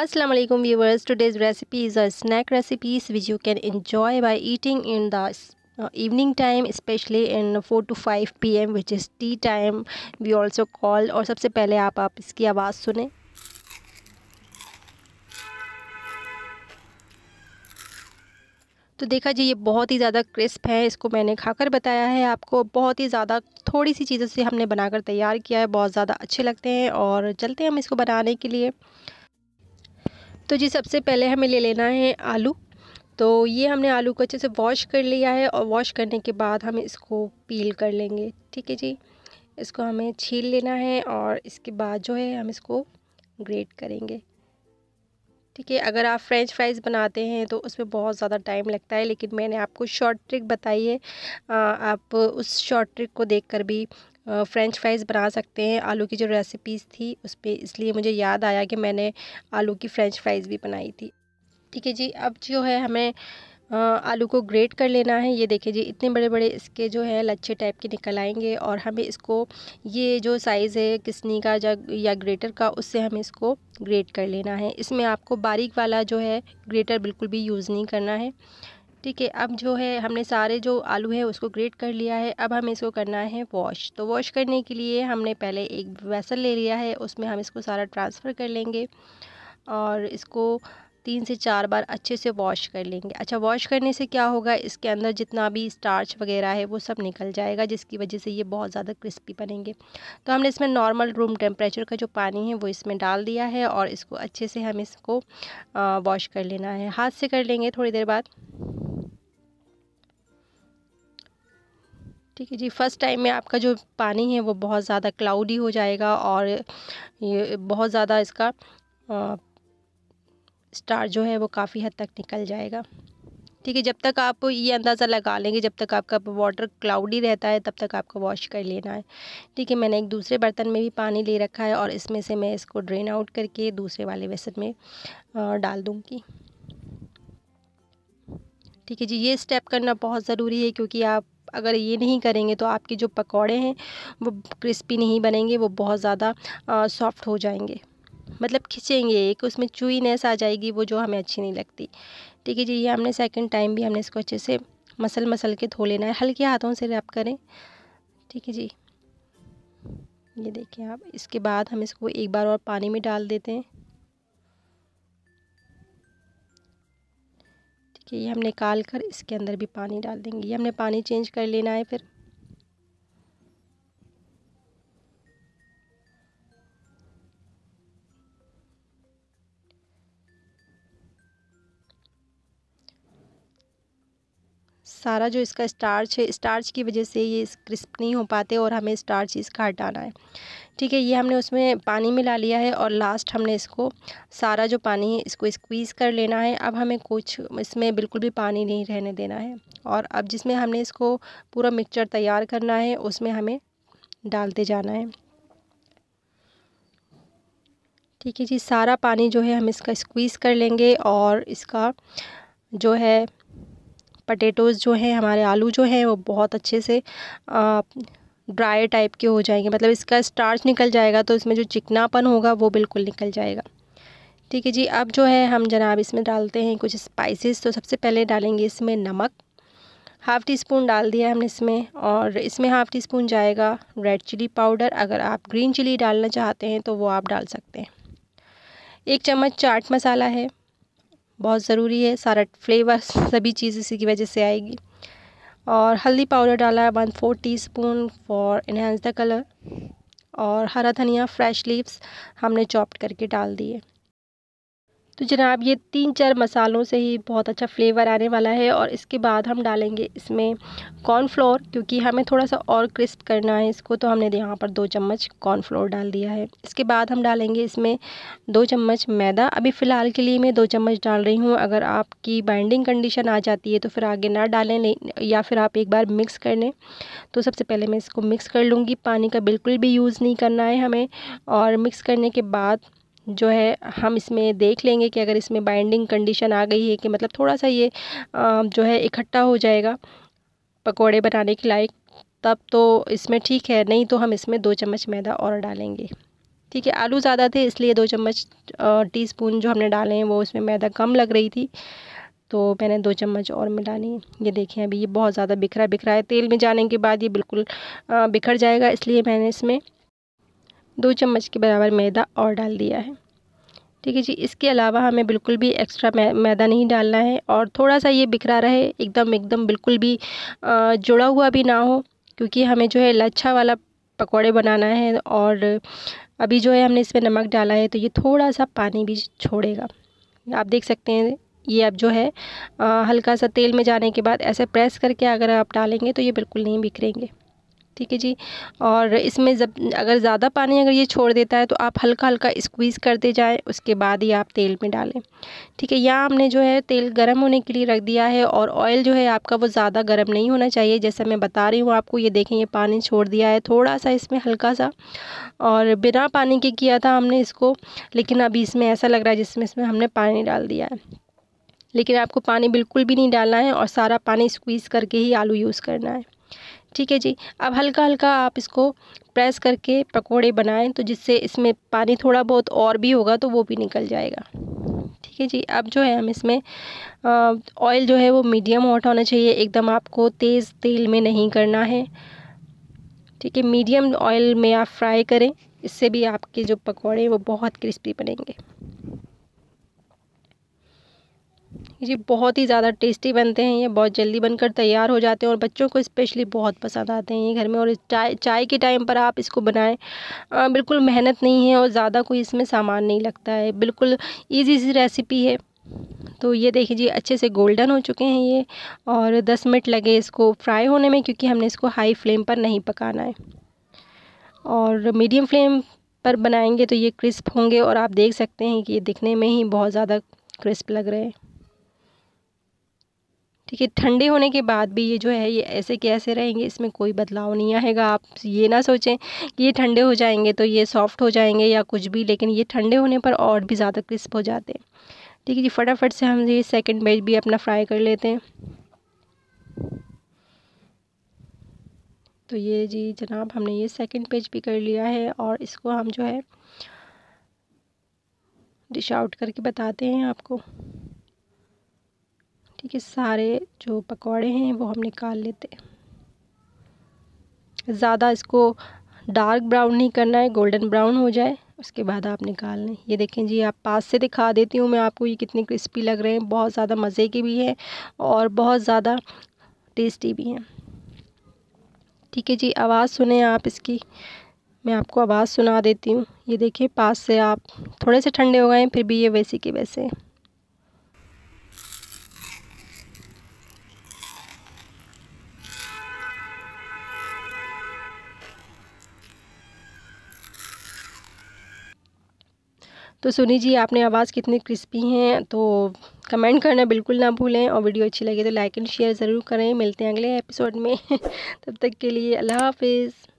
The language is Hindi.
Aslam viewers today's is our snack recipes which you can enjoy by eating in the evening time specially in four to five P M which is tea time we also call और सबसे पहले आप, आप इसकी आवाज़ सुने तो देखा जी ये बहुत ही ज़्यादा क्रिस्प है इसको मैंने खाकर बताया है आपको बहुत ही ज़्यादा थोड़ी सी चीज़ों से हमने बनाकर तैयार किया है बहुत ज़्यादा अच्छे लगते हैं और चलते हैं हम इसको बनाने के लिए तो जी सबसे पहले हमें ले लेना है आलू तो ये हमने आलू को अच्छे से वॉश कर लिया है और वॉश करने के बाद हम इसको पील कर लेंगे ठीक है जी इसको हमें छील लेना है और इसके बाद जो है हम इसको ग्रेट करेंगे ठीक है अगर आप फ्रेंच फ्राइज़ बनाते हैं तो उसमें बहुत ज़्यादा टाइम लगता है लेकिन मैंने आपको शॉर्ट ट्रिक बताई है आप उस शॉर्ट ट्रिक को देखकर भी फ़्रेंच फ्राइज़ बना सकते हैं आलू की जो रेसिपीज़ थी उस पर इसलिए मुझे याद आया कि मैंने आलू की फ़्रेंच फ्राइज़ भी बनाई थी ठीक है जी अब जो है हमें आलू को ग्रेट कर लेना है ये देखिए जी इतने बड़े बड़े इसके जो है लच्छे टाइप के निकल आएंगे और हमें इसको ये जो साइज़ है किसनी का या ग्रेटर का उससे हमें इसको ग्रेट कर लेना है इसमें आपको बारीक वाला जो है ग्रेटर बिल्कुल भी यूज़ नहीं करना है ठीक है अब जो है हमने सारे जो आलू है उसको ग्रेट कर लिया है अब हमें इसको करना है वॉश तो वॉश करने के लिए हमने पहले एक वैसल ले लिया है उसमें हम इसको सारा ट्रांसफ़र कर लेंगे और इसको तीन से चार बार अच्छे से वॉश कर लेंगे अच्छा वॉश करने से क्या होगा इसके अंदर जितना भी स्टार्च वगैरह है वो सब निकल जाएगा जिसकी वजह से ये बहुत ज़्यादा क्रिस्पी बनेंगे तो हमने इसमें नॉर्मल रूम टेम्परेचर का जो पानी है वो इसमें डाल दिया है और इसको अच्छे से हम इसको वॉश कर लेना है हाथ से कर लेंगे थोड़ी देर बाद ठीक है जी फ़र्स्ट टाइम में आपका जो पानी है वो बहुत ज़्यादा क्लाउडी हो जाएगा और ये बहुत ज़्यादा इसका स्टार जो है वो काफ़ी हद तक निकल जाएगा ठीक है जब तक आप ये अंदाज़ा लगा लेंगे जब तक आपका वाटर क्लाउडी रहता है तब तक आपको वॉश कर लेना है ठीक है मैंने एक दूसरे बर्तन में भी पानी ले रखा है और इसमें से मैं इसको ड्रेन आउट करके दूसरे वाले बेसन में डाल दूँगी ठीक है जी ये स्टेप करना बहुत ज़रूरी है क्योंकि आप अगर ये नहीं करेंगे तो आपके जो पकौड़े हैं वो क्रिस्पी नहीं बनेंगे वो बहुत ज़्यादा सॉफ्ट हो जाएंगे मतलब खिंचेंगे एक उसमें चुईनेस आ जाएगी वो जो हमें अच्छी नहीं लगती ठीक है जी ये हमने सेकंड टाइम भी हमने इसको अच्छे से मसल मसल के धो लेना है हल्के हाथों से रैप करें ठीक है जी ये देखिए आप इसके बाद हम इसको एक बार और पानी में डाल देते हैं देखिए ये हम निकाल कर इसके अंदर भी पानी डाल देंगे ये हमने पानी चेंज कर लेना है फिर सारा जो इसका स्टार्च है स्टार्च की वजह से ये क्रिस्प नहीं हो पाते और हमें स्टार्च इसका हटाना है ठीक है ये हमने उसमें पानी मिला लिया है और लास्ट हमने इसको सारा जो पानी है इसको स्क्वीज़ कर लेना है अब हमें कुछ इसमें बिल्कुल भी पानी नहीं रहने देना है और अब जिसमें हमने इसको पूरा मिक्सचर तैयार करना है उसमें हमें डालते जाना है ठीक है जी सारा पानी जो है हम इसका स्क्वीज़ कर लेंगे और इसका जो है पटेटोज़ जो है हमारे आलू जो है वो बहुत अच्छे से आ, ड्राई टाइप के हो जाएंगे मतलब इसका स्टार्च निकल जाएगा तो इसमें जो चिकनापन होगा वो बिल्कुल निकल जाएगा ठीक है जी अब जो है हम जनाब इसमें डालते हैं कुछ स्पाइसेस तो सबसे पहले डालेंगे इसमें नमक हाफ़ टी स्पून डाल दिया हमने इसमें और इसमें हाफ़ टी स्पून जाएगा रेड चिली पाउडर अगर आप ग्रीन चिली डालना चाहते हैं तो वो आप डाल सकते हैं एक चम्मच चाट मसाला है बहुत ज़रूरी है सारा फ्लेवर सभी चीज़ इसी की वजह से आएगी और हल्दी पाउडर डाला है one four tea spoon for enhance the colour और हरा धनिया फ्रेश लीव्स हमने चॉप्ड करके डाल दिए तो जनाब ये तीन चार मसालों से ही बहुत अच्छा फ्लेवर आने वाला है और इसके बाद हम डालेंगे इसमें कॉर्नफ्लोर क्योंकि हमें थोड़ा सा और क्रिस्प करना है इसको तो हमने यहाँ पर दो चम्मच कॉर्नफ्लोर डाल दिया है इसके बाद हम डालेंगे इसमें दो चम्मच मैदा अभी फ़िलहाल के लिए मैं दो चम्मच डाल रही हूँ अगर आपकी बाइंडिंग कंडीशन आ जाती है तो फिर आगे ना डालें या फिर आप एक बार मिक्स कर लें तो सबसे पहले मैं इसको मिक्स कर लूँगी पानी का बिल्कुल भी यूज़ नहीं करना है हमें और मिक्स करने के बाद जो है हम इसमें देख लेंगे कि अगर इसमें बाइंडिंग कंडीशन आ गई है कि मतलब थोड़ा सा ये जो है इकट्ठा हो जाएगा पकोड़े बनाने के लायक तब तो इसमें ठीक है नहीं तो हम इसमें दो चम्मच मैदा और डालेंगे ठीक है आलू ज़्यादा थे इसलिए दो चम्मच टी स्पून जो हमने डाले हैं वो उसमें मैदा कम लग रही थी तो मैंने दो चम्मच और मिलानी ये देखें अभी ये बहुत ज़्यादा बिखरा बिखरा है तेल में जाने के बाद ये बिल्कुल बिखर जाएगा इसलिए मैंने इसमें दो चम्मच के बराबर मैदा और डाल दिया है ठीक है जी इसके अलावा हमें बिल्कुल भी एक्स्ट्रा मैदा नहीं डालना है और थोड़ा सा ये बिखरा रहे एकदम एकदम बिल्कुल भी जुड़ा हुआ भी ना हो क्योंकि हमें जो है लच्छा वाला पकौड़े बनाना है और अभी जो है हमने इसमें नमक डाला है तो ये थोड़ा सा पानी भी छोड़ेगा आप देख सकते हैं ये अब जो है आ, हल्का सा तेल में जाने के बाद ऐसे प्रेस करके अगर आप डालेंगे तो ये बिल्कुल नहीं बिखरेंगे ठीक है जी और इसमें जब अगर ज़्यादा पानी अगर ये छोड़ देता है तो आप हल्का हल्का स्क्वीज़ करते जाएं उसके बाद ही आप तेल में डालें ठीक है यहाँ हमने जो है तेल गर्म होने के लिए रख दिया है और ऑयल जो है आपका वो ज़्यादा गर्म नहीं होना चाहिए जैसा मैं बता रही हूँ आपको ये देखें ये पानी छोड़ दिया है थोड़ा सा इसमें हल्का सा और बिना पानी के किया था हमने इसको लेकिन अभी इसमें ऐसा लग रहा है जिसमें इसमें हमने पानी डाल दिया है लेकिन आपको पानी बिल्कुल भी नहीं डालना है और सारा पानी स्क्वीज़ करके ही आलू यूज़ करना है ठीक है जी अब हल्का हल्का आप इसको प्रेस करके पकोड़े बनाएं तो जिससे इसमें पानी थोड़ा बहुत और भी होगा तो वो भी निकल जाएगा ठीक है जी अब जो है हम इसमें ऑयल जो है वो मीडियम हॉट होना चाहिए एकदम आपको तेज़ तेल में नहीं करना है ठीक है मीडियम ऑयल में आप फ्राई करें इससे भी आपके जो पकौड़े वो बहुत क्रिस्पी बनेंगे ये बहुत ही ज़्यादा टेस्टी बनते हैं ये बहुत जल्दी बनकर तैयार हो जाते हैं और बच्चों को स्पेशली बहुत पसंद आते हैं ये घर में और चाय चाय के टाइम पर आप इसको बनाएं आ, बिल्कुल मेहनत नहीं है और ज़्यादा कोई इसमें सामान नहीं लगता है बिल्कुल ईजी सी रेसिपी है तो ये देखिए जी अच्छे से गोल्डन हो चुके हैं ये और दस मिनट लगे इसको फ्राई होने में क्योंकि हमने इसको हाई फ्लेम पर नहीं पकाना है और मीडियम फ्लेम पर बनाएंगे तो ये क्रिस्प होंगे और आप देख सकते हैं कि ये दिखने में ही बहुत ज़्यादा क्रिस्प लग रहे हैं देखिए ठंडे होने के बाद भी ये जो है ये ऐसे के ऐसे रहेंगे इसमें कोई बदलाव नहीं आएगा आप ये ना सोचें कि ये ठंडे हो जाएंगे तो ये सॉफ्ट हो जाएंगे या कुछ भी लेकिन ये ठंडे होने पर और भी ज़्यादा क्रिस्प हो जाते हैं ठीक है जी फटाफट से हम ये सेकेंड वेज भी अपना फ्राई कर लेते हैं तो ये जी जनाब हमने ये सेकंड पेज भी कर लिया है और इसको हम जो है डिश आउट करके बताते हैं आपको ठीक है सारे जो पकौड़े हैं वो हम निकाल लेते हैं ज़्यादा इसको डार्क ब्राउन नहीं करना है गोल्डन ब्राउन हो जाए उसके बाद आप निकाल लें ये देखें जी आप पास से दिखा देती हूँ मैं आपको ये कितने क्रिस्पी लग रहे हैं बहुत ज़्यादा मज़े के भी हैं और बहुत ज़्यादा टेस्टी भी हैं ठीक है जी आवाज़ सुने आप इसकी मैं आपको आवाज़ सुना देती हूँ ये देखिए पास से आप थोड़े से ठंडे हो गए हैं फिर भी ये वैसे के वैसे तो सुनी जी आपने आवाज़ कितनी क्रिस्पी हैं तो कमेंट करना बिल्कुल ना भूलें और वीडियो अच्छी लगे तो लाइक एंड शेयर ज़रूर करें मिलते हैं अगले एपिसोड में तब तक के लिए अल्लाह हाफिज़